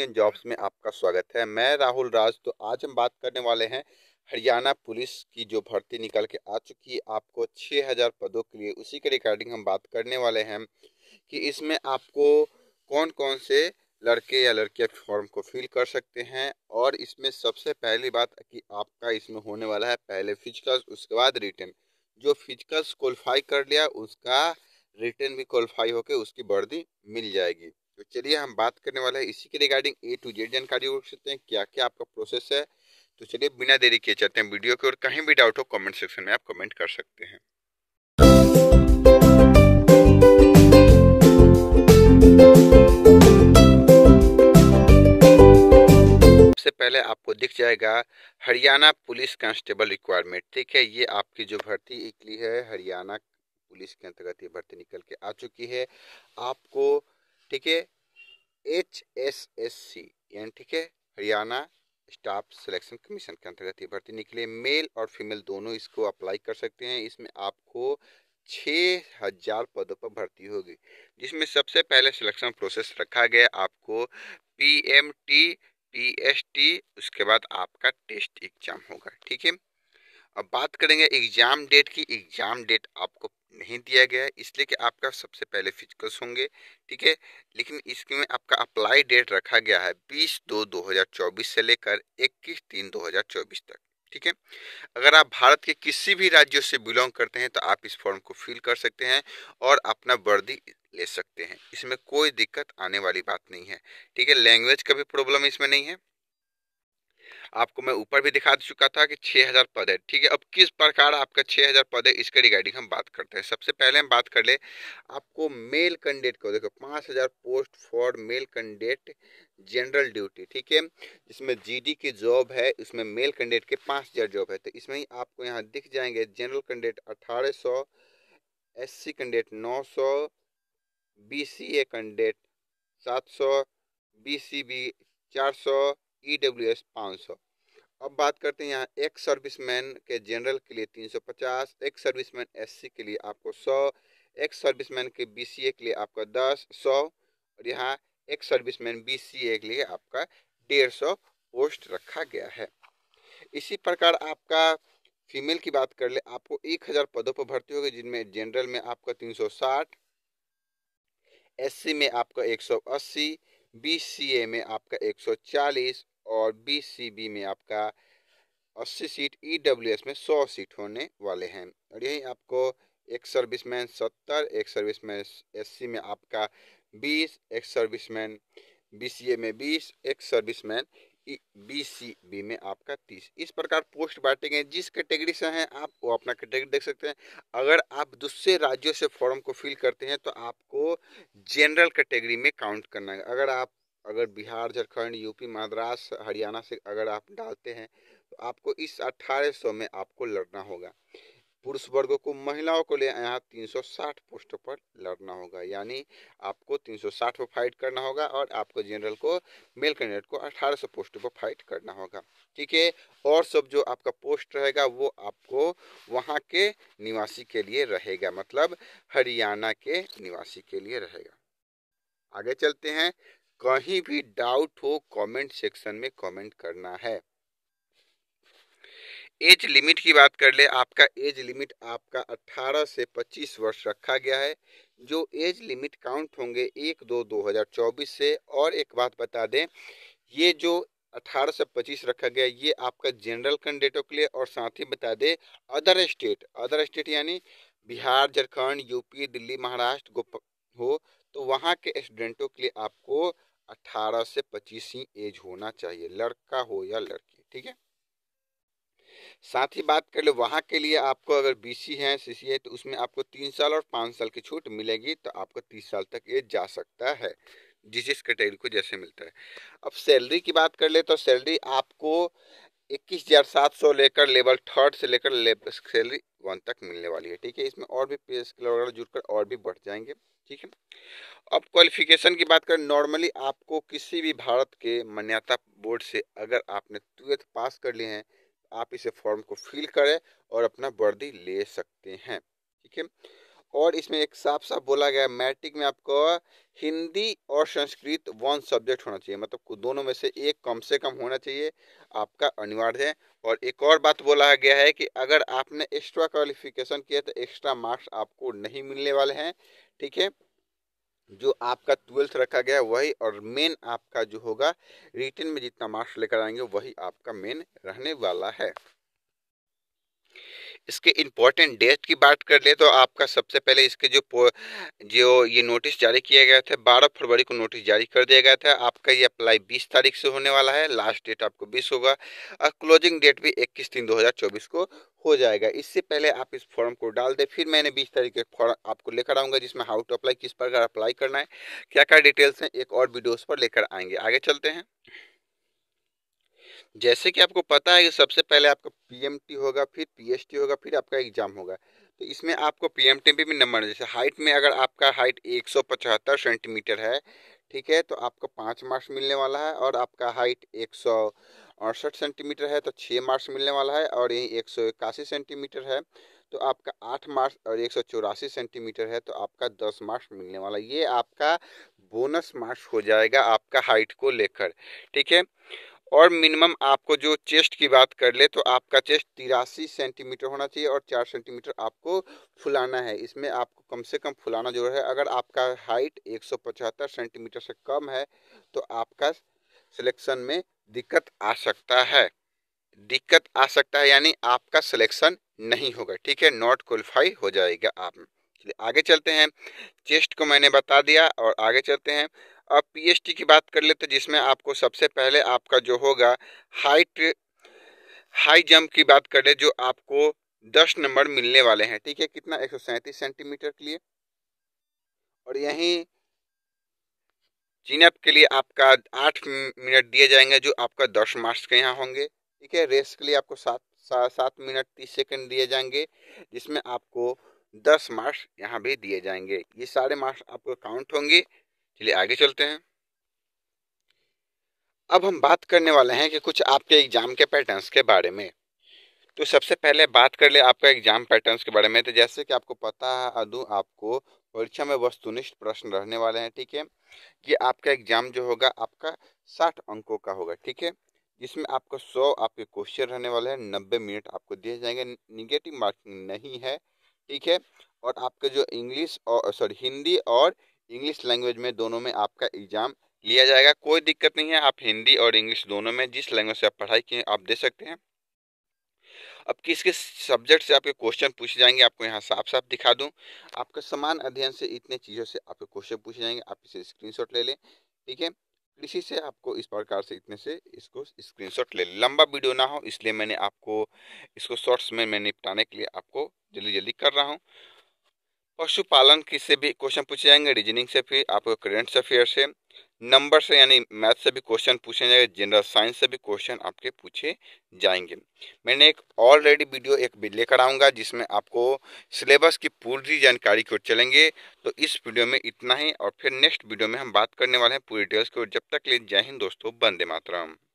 Indian jobs में आपका स्वागत है मैं राहुल राज तो आज हम बात करने वाले हैं हरियाणा पुलिस की जो भर्ती निकल के आ चुकी है आपको 6000 पदों के लिए उसी के रिकॉर्डिंग हम बात करने वाले हैं कि इसमें आपको कौन कौन से लड़के या लड़कियां फॉर्म को फिल कर सकते हैं और इसमें सबसे पहली बात कि आपका इसमें होने वाला है पहले फिजिकल्स उसके बाद रिटर्न जो फिजिकल्स क्वालिफाई कर लिया उसका रिटर्न भी क्वालिफाई होकर उसकी वर्दी मिल जाएगी तो चलिए हम बात करने वाले हैं इसी के रिगार्डिंग ए टू जेड जानकारी हो सकते हैं क्या क्या आपका प्रोसेस है तो चलिए बिना देरी किए चलते हैं वीडियो के और कहीं भी डाउट हो कमेंट सेक्शन में आप कमेंट कर सकते हैं सबसे पहले आपको दिख जाएगा हरियाणा पुलिस कांस्टेबल रिक्वायरमेंट ठीक है ये आपकी जो भर्ती निकली है हरियाणा पुलिस के अंतर्गत ये भर्ती निकल के आ चुकी है आपको ठीक है एच एस एस सी यानी ठीक है हरियाणा स्टाफ सिलेक्शन कमीशन के अंतर्गत ही भर्ती निकले मेल और फीमेल दोनों इसको अप्लाई कर सकते हैं इसमें आपको छः हजार पदों पर भर्ती होगी जिसमें सबसे पहले सिलेक्शन प्रोसेस रखा गया आपको P M T P S T उसके बाद आपका टेस्ट एग्जाम होगा ठीक है अब बात करेंगे एग्ज़ाम डेट की एग्ज़ाम डेट आपको नहीं दिया गया है इसलिए कि आपका सबसे पहले फिजिकल्स होंगे ठीक है लेकिन इसमें आपका अप्लाई डेट रखा गया है 20 दो 2024 से लेकर 21 तीन 2024 तक ठीक है अगर आप भारत के किसी भी राज्यों से बिलोंग करते हैं तो आप इस फॉर्म को फिल कर सकते हैं और अपना वर्दी ले सकते हैं इसमें कोई दिक्कत आने वाली बात नहीं है ठीक है लैंग्वेज का भी प्रॉब्लम इसमें नहीं है आपको मैं ऊपर भी दिखा चुका था कि 6000 पद है ठीक है अब किस प्रकार आपका 6000 पद है इसके रिगार्डिंग हम बात करते हैं सबसे पहले हम बात कर ले आपको मेल कैंडिडेट को देखो 5000 post for male candidate general duty ठीक है जिसमें जीडी की जॉब है उसमें मेल कैंडिडेट के हज़ार जॉब है तो इसमें ही आपको यहाँ दिख जाएंगे जनरल कैंडिडेट अठारह सौ एस कैंडिडेट नौ सौ कैंडिडेट सात सौ बी सी बी चार सौ ई डब्ल्यू एस पाँच सौ अब बात करते हैं यहाँ एक सर्विसमैन के जनरल के लिए तीन सौ पचास एक सर्विसमैन एससी के लिए आपको सौ एक सर्विसमैन के बीसीए के लिए आपका दस सौ और यहाँ एक सर्विसमैन बीसीए के लिए आपका डेढ़ सौ पोस्ट रखा गया है इसी प्रकार आपका फीमेल की बात कर ले आपको एक हज़ार पदों पर भर्ती होगी जिनमें जनरल में आपका तीन सौ साठ सी में आपका एक सौ अस्सी बीसीए में आपका 140 और बीसीबी में आपका 80 सीट ईडब्ल्यूएस में 100 सीट होने वाले हैं और यही आपको एक सर्विसमैन 70 एक सर्विसमैन एससी में आपका 20 एक सर्विसमैन बीसीए में 20 एक सर्विसमैन बी सी बी में आपका तीस इस प्रकार पोस्ट बांटे गए जिस कैटेगरी से हैं आप वो अपना कैटेगरी देख सकते हैं अगर आप दूसरे राज्यों से फॉर्म को फिल करते हैं तो आपको जनरल कैटेगरी में काउंट करना है अगर आप अगर बिहार झारखंड यूपी मद्रास हरियाणा से अगर आप डालते हैं तो आपको इस 1800 में आपको लड़ना होगा पुरुष वर्ग को महिलाओं को ले यहाँ 360 पोस्ट पर लड़ना होगा यानी आपको 360 पर फाइट करना होगा और आपको जनरल को मेल कैंडिडेट को 1800 पोस्ट पर फाइट करना होगा ठीक है और सब जो आपका पोस्ट रहेगा वो आपको वहाँ के निवासी के लिए रहेगा मतलब हरियाणा के निवासी के लिए रहेगा आगे चलते हैं कहीं भी डाउट हो कमेंट सेक्शन में कमेंट करना है एज लिमिट की बात कर ले आपका एज लिमिट आपका 18 से 25 वर्ष रखा गया है जो एज लिमिट काउंट होंगे एक दो दो हज़ार चौबीस से और एक बात बता दें ये जो 18 से 25 रखा गया ये आपका जनरल कैंडिडेटों के लिए और साथ ही बता दें अदर स्टेट अदर स्टेट यानी बिहार झारखंड यूपी दिल्ली महाराष्ट्र गोप हो तो वहाँ के स्टूडेंटों के लिए आपको अट्ठारह से पच्चीस ही एज होना चाहिए लड़का हो या लड़की ठीक है साथ ही बात कर ले वहाँ के लिए आपको अगर बी सी है सी सी है तो उसमें आपको तीन साल और पाँच साल की छूट मिलेगी तो आपको तीस साल तक ये जा सकता है जिस जिस कैटेगरी को जैसे मिलता है अब सैलरी की बात कर ले तो सैलरी आपको इक्कीस हज़ार सात सौ लेकर लेवल थर्ड से लेकर लेवल सैलरी वन तक मिलने वाली है ठीक है इसमें और भी पे स्केल वगैरह जुड़कर और भी बढ़ जाएंगे ठीक है अब क्वालिफिकेशन की बात करें नॉर्मली आपको किसी भी भारत के मान्यता बोर्ड से अगर आपने ट्वेल्थ पास कर लिए हैं आप इसे फॉर्म को फिल करें और अपना वर्दी ले सकते हैं ठीक है और इसमें एक साफ साफ बोला गया मैट्रिक में आपको हिंदी और संस्कृत वन सब्जेक्ट होना चाहिए मतलब दोनों में से एक कम से कम होना चाहिए आपका अनिवार्य है और एक और बात बोला गया है कि अगर आपने एक्स्ट्रा क्वालिफिकेशन किया तो एक्स्ट्रा मार्क्स आपको नहीं मिलने वाले हैं ठीक है जो आपका ट्वेल्थ रखा गया वही और मेन आपका जो होगा रिटर्न में जितना मार्क्स लेकर आएंगे वही आपका मेन रहने वाला है इसके इम्पोर्टेंट डेट की बात कर ले तो आपका सबसे पहले इसके जो जो ये नोटिस जारी किया गया था बारह फरवरी को नोटिस जारी कर दिया गया था आपका ये अप्लाई बीस तारीख से होने वाला है लास्ट डेट आपको बीस होगा और क्लोजिंग डेट भी इक्कीस तीन चौबीस को हो जाएगा इससे पहले आप इस फॉर्म को डाल दें फिर मैंने बीस तारीख के फॉर्म आपको लेकर आऊँगा जिसमें हाउ टू अप्लाई किस प्रकार अप्लाई करना है क्या क्या डिटेल्स हैं एक और वीडियोस पर लेकर आएंगे आगे चलते हैं जैसे कि आपको पता है कि सबसे पहले आपका पीएमटी होगा फिर पीएसटी होगा फिर आपका एग्ज़ाम होगा तो इसमें आपको पीएमटी में भी नंबर जैसे हाइट में अगर आपका हाइट एक सेंटीमीटर है ठीक है तो आपको पाँच मार्क्स मिलने वाला है और आपका हाइट एक सेंटीमीटर है तो छः मार्क्स मिलने वाला है और यही एक सेंटीमीटर है तो आपका आठ मार्क्स और एक सेंटीमीटर है तो आपका दस मार्क्स मिलने वाला ये आपका बोनस मार्क्स हो जाएगा आपका हाइट को लेकर ठीक है और मिनिमम आपको जो चेस्ट की बात कर ले तो आपका चेस्ट तिरासी सेंटीमीटर होना चाहिए और चार सेंटीमीटर आपको फुलाना है इसमें आपको कम से कम फुलाना जरूर है अगर आपका हाइट एक सौ पचहत्तर सेंटीमीटर से कम है तो आपका सिलेक्शन में दिक्कत आ सकता है दिक्कत आ सकता है यानी आपका सिलेक्शन नहीं होगा ठीक है नॉट क्वालिफाई हो जाएगा आप चलिए आगे चलते हैं चेस्ट को मैंने बता दिया और आगे चलते हैं अब पीएचटी की बात कर ले तो जिसमें आपको सबसे पहले आपका जो होगा हाइट हाई जंप की बात कर ले जो आपको दस नंबर मिलने वाले हैं ठीक है कितना एक सेंटीमीटर के लिए और यहीं चिनअप के लिए आपका आठ मिनट दिए जाएंगे जो आपका दस मार्क्स के यहाँ होंगे ठीक है रेस के लिए आपको सात सा, सात मिनट तीस सेकंड दिए जाएंगे जिसमें आपको दस मार्क्स यहाँ भी दिए जाएंगे ये सारे मार्क्स आपको काउंट होंगे चलिए आगे चलते हैं अब हम बात करने वाले हैं कि कुछ आपके एग्ज़ाम के पैटर्न्स के बारे में तो सबसे पहले बात कर ले आपका एग्ज़ाम पैटर्न्स के बारे में तो जैसे कि आपको पता है अदू आपको परीक्षा में वस्तुनिष्ठ प्रश्न रहने वाले हैं ठीक है ये आपका एग्ज़ाम जो होगा आपका साठ अंकों का होगा ठीक है जिसमें आपको सौ आपके क्वेश्चन रहने वाले हैं नब्बे मिनट आपको दिए जाएंगे निगेटिव मार्किंग नहीं है ठीक है और आपके जो इंग्लिश और सॉरी हिंदी और इंग्लिश लैंग्वेज में दोनों में आपका एग्ज़ाम लिया जाएगा कोई दिक्कत नहीं है आप हिंदी और इंग्लिश दोनों में जिस लैंग्वेज से आप पढ़ाई किए आप दे सकते हैं अब किस किस सब्जेक्ट से आपके क्वेश्चन पूछे जाएंगे आपको यहाँ साफ साफ दिखा दूँ आपके समान अध्ययन से इतने चीज़ों से आपके क्वेश्चन पूछे जाएंगे आप इसे स्क्रीन ले लें ठीक है इसी से आपको इस प्रकार से इतने से इसको स्क्रीनशॉट ले लंबा वीडियो ना हो इसलिए मैंने आपको इसको शॉर्ट्स में मैं निपटाने के लिए आपको जल्दी जल्दी कर रहा हूँ पशुपालन की से भी क्वेश्चन पूछे जाएंगे रीजनिंग से फिर आपको करेंट अफेयर से नंबर से यानी मैथ से भी क्वेश्चन पूछे जाएंगे जनरल साइंस से भी क्वेश्चन आपके पूछे जाएंगे मैंने एक ऑलरेडी वीडियो एक भी लेकर आऊँगा जिसमें आपको सिलेबस की पूरी जानकारी को चलेंगे तो इस वीडियो में इतना ही और फिर नेक्स्ट वीडियो में हम बात करने वाले हैं पूरी डिटेल्स को जब तक ले जय हिंद दोस्तों बंदे मातरम